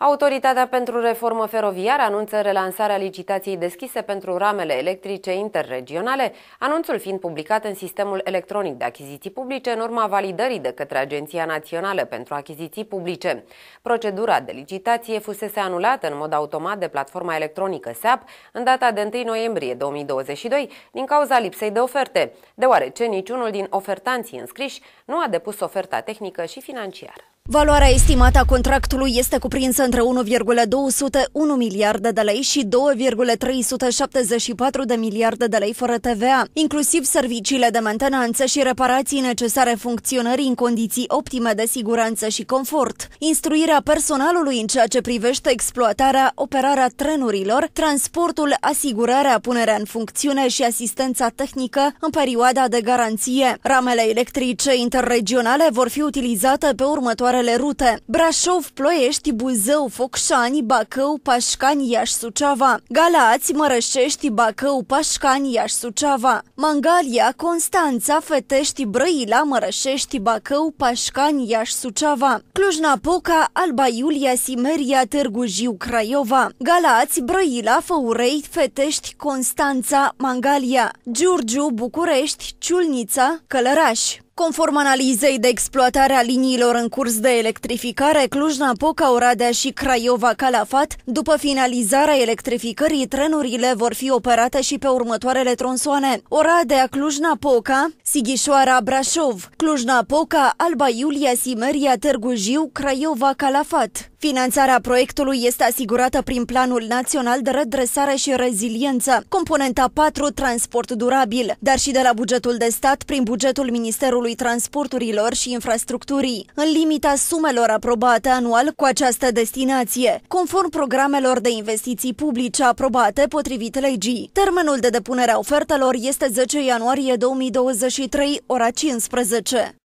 Autoritatea pentru Reformă Feroviară anunță relansarea licitației deschise pentru ramele electrice interregionale, anunțul fiind publicat în sistemul electronic de achiziții publice în urma validării de către Agenția Națională pentru Achiziții Publice. Procedura de licitație fusese anulată în mod automat de platforma electronică SAP în data de 1 noiembrie 2022 din cauza lipsei de oferte, deoarece niciunul din ofertanții înscriși nu a depus oferta tehnică și financiară. Valoarea estimată a contractului este cuprinsă între 1,201 miliarde de lei și 2,374 de miliarde de lei fără TVA, inclusiv serviciile de mentenanță și reparații necesare funcționării în condiții optime de siguranță și confort, instruirea personalului în ceea ce privește exploatarea, operarea trenurilor, transportul, asigurarea, punerea în funcțiune și asistența tehnică în perioada de garanție. Ramele electrice interregionale vor fi utilizate pe următoare următoarele rute. Brașov, Ploiești, Buzău, Focșani, Bacău, Pașcani, Iași, Suceava. Galați, Mărășești, Bacău, Pașcani, Iași, Suceava. Mangalia, Constanța, Fetești, Brăila, Mărășești, Bacău, Pașcani, Iași, Suceava. Cluj-Napoca, Alba Iulia, Simeria, Târgu Jiu, Craiova. Galați, Brăila, Făurei, Fetești, Constanța, Mangalia. Giurgiu, București, Ciulnița, Călăraș. Conform analizei de exploatare a liniilor în curs de electrificare, Cluj-Napoca, Oradea și Craiova-Calafat, după finalizarea electrificării, trenurile vor fi operate și pe următoarele tronsoane. Oradea, Cluj-Napoca, Sighișoara, Brașov, Cluj-Napoca, Alba Iulia, Simeria, Târgu Jiu, Craiova, Calafat. Finanțarea proiectului este asigurată prin Planul Național de Redresare și Reziliență, componenta 4, transport durabil, dar și de la bugetul de stat prin bugetul Ministerului Transporturilor și Infrastructurii, în limita sumelor aprobate anual cu această destinație, conform programelor de investiții publice aprobate potrivit legii. Termenul de depunere a ofertelor este 10 ianuarie 2020. 23, ora 15.